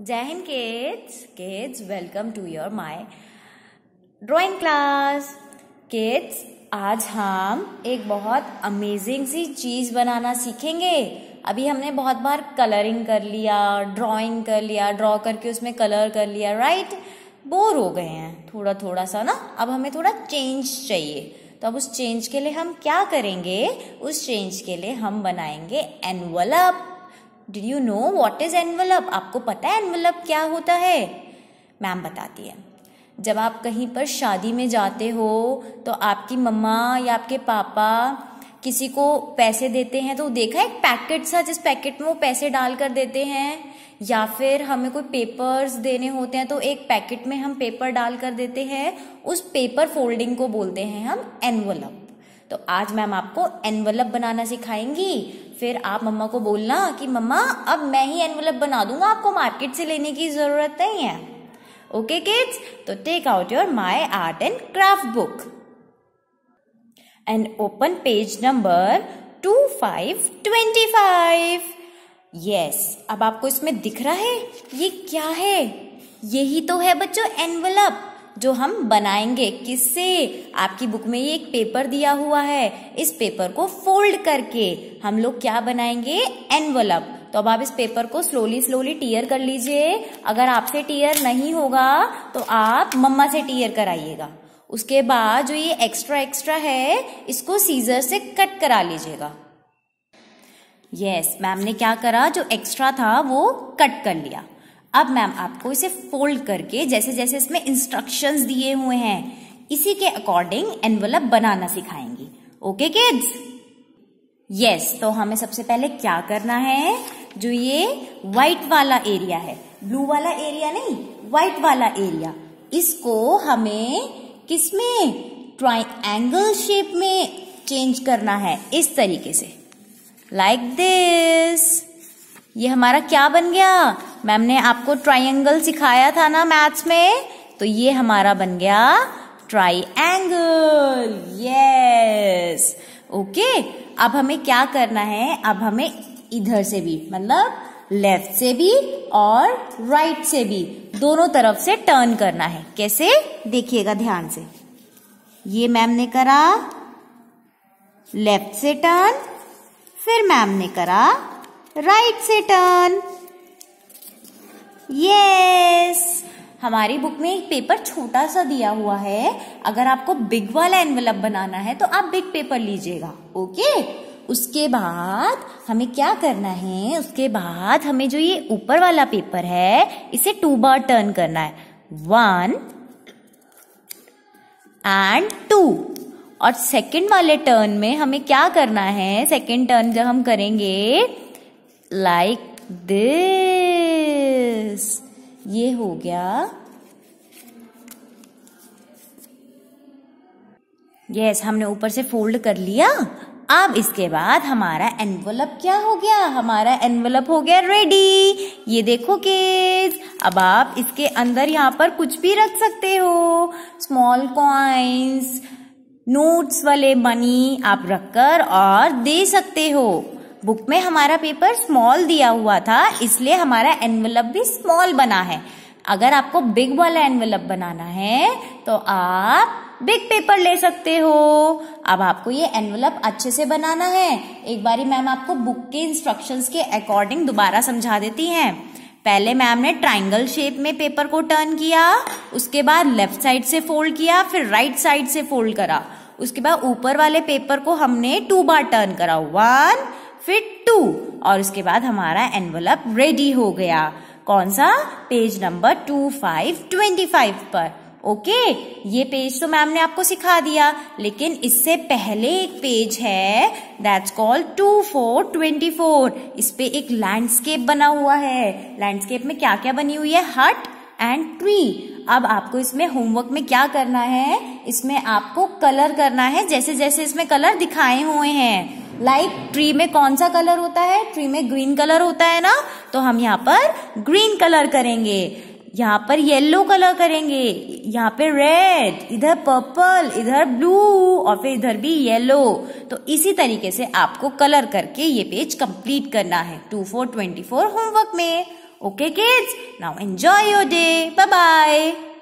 जय हिंद kids kids welcome to your my drawing class kids आज हम एक बहुत अमेजिंग सी चीज बनाना सीखेंगे अभी हमने बहुत बार कलरिंग कर लिया ड्राइंग कर लिया ड्रॉ करके उसमें कलर कर लिया राइट बोर हो गए हैं थोड़ा थोड़ा सा ना अब हमें थोड़ा चेंज चाहिए तो अब उस चेंज के लिए हम क्या करेंगे उस चेंज के लिए हम बनाएंगे envelope did you know what is envelope आपको पता है एनवलप क्या होता है मैम बताती है जब आप कहीं पर शादी में जाते हो तो आपकी मम्मा या आपके पापा किसी को पैसे देते हैं तो देखा है एक पैकेट सा जिस पैकेट में वो पैसे डाल कर देते हैं या फिर हमें कोई पेपर्स देने होते हैं तो एक पैकेट में हम पेपर डाल कर देते हैं उस पेपर फोल्डिंग को बोलते हैं हम एनवलप तो आज मैम आपको एनवलप बनाना सिखाएंगी फिर आप मम्मा को बोलना कि मम्मा अब मैं ही एनवलप बना दूंगा आपको मार्केट से लेने की जरूरत नहीं है ओके किड्स तो take out your my art and craft book and open page number two five twenty five yes अब आपको इसमें दिख रहा है ये क्या है यही तो है बच्चों एनवलप जो हम बनाएंगे किससे आपकी बुक में ये एक पेपर दिया हुआ है इस पेपर को फोल्ड करके हम लोग क्या बनाएंगे एनवलप तो अब आप इस पेपर को स्लोली स्लोली टीयर कर लीजिए अगर आपसे टीयर नहीं होगा तो आप मम्मा से टीयर कराइएगा उसके बाद जो ये एक्स्ट्रा एक्स्ट्रा है इसको सीजर से कट करा लीजिएगा यस yes, मैम ने क्या करा जो एक्स्ट्रा था वो कट कर लिया अब मैम आपको इसे फोल्ड करके जैसे जैसे इसमें इंस्ट्रक्शंस दिए हुए हैं इसी के अकॉर्डिंग एनवलप बनाना सिखाएंगी ओके किड्स यस तो हमें सबसे पहले क्या करना है जो ये व्हाइट वाला एरिया है ब्लू वाला एरिया नहीं व्हाइट वाला एरिया इसको हमें किसमें ट्राइंगल शेप में चेंज करना है इस तरीके से लाइक like दिस ये हमारा क्या बन गया मैम ने आपको ट्राइंगल सिखाया था ना मैथ्स में तो ये हमारा बन गया ट्राइंगल यस ओके अब हमें क्या करना है अब हमें इधर से भी मतलब लेफ्ट से भी और राइट right से भी दोनों तरफ से टर्न करना है कैसे देखिएगा ध्यान से ये मैम ने करा लेफ्ट से टर्न फिर मैम ने करा राइट से टर्न यस हमारी बुक में एक पेपर छोटा सा दिया हुआ है अगर आपको बिग वाला एनवेलप बनाना है तो आप बिग पेपर लीजिएगा ओके उसके बाद हमें क्या करना है उसके बाद हमें जो ये ऊपर वाला पेपर है इसे टू बार टर्न करना है वन एंड टू और सेकंड वाले टर्न में हमें क्या करना है सेकंड टर्न जब हम करेंगे लाइक like दिस दिस ये हो गया यस yes, हमने ऊपर से फोल्ड कर लिया अब इसके बाद हमारा एनवलप क्या हो गया हमारा एनवलप हो गया रेडी ये देखो केस अब आप इसके अंदर यहाँ पर कुछ भी रख सकते हो स्मॉल कॉइन्स नोट्स वाले मनी आप रखकर और दे सकते हो बुक में हमारा पेपर स्मॉल दिया हुआ था इसलिए हमारा एनवलप भी स्मॉल बना है अगर आपको बिग वाला एनवलप बनाना है तो आप बिग पेपर ले सकते हो अब आपको ये एनवलप अच्छे से बनाना है एक बारी मैम आपको बुक के इंस्ट्रक्शंस के अकॉर्डिंग दोबारा समझा देती हैं पहले मैम ने ट्राइंगल शेप में पेपर को टर्न किया उसके बाद लेफ्ट साइड से फोल्ड किया फिर राइट साइड से फोल्ड करा उसके बाद ऊपर वाले पेपर को हमने टू बार टर्न करा वन फिर टू और उसके बाद हमारा एनवलप रेडी हो गया कौन सा page number two five twenty five पर ओके ये पेज तो मैम ने आपको सिखा दिया लेकिन इससे पहले एक पेज है that's called two four twenty four इस पे एक लैंडस्केप बना हुआ है लैंडस्केप में क्या क्या बनी हुई है हट एंड ट्री अब आपको इसमें होमवर्क में क्या करना है इसमें आपको कलर करना है जैसे जैसे इसमें कलर दिखाए हुए हैं लाइक like, ट्री में कौन सा कलर होता है ट्री में ग्रीन कलर होता है ना तो हम यहाँ पर ग्रीन कलर करेंगे यहाँ पर येलो कलर करेंगे यहाँ पे रेड इधर पर्पल इधर ब्लू और फिर इधर भी येलो तो इसी तरीके से आपको कलर करके ये पेज कंप्लीट करना है two four twenty four homework में okay kids now enjoy your day bye bye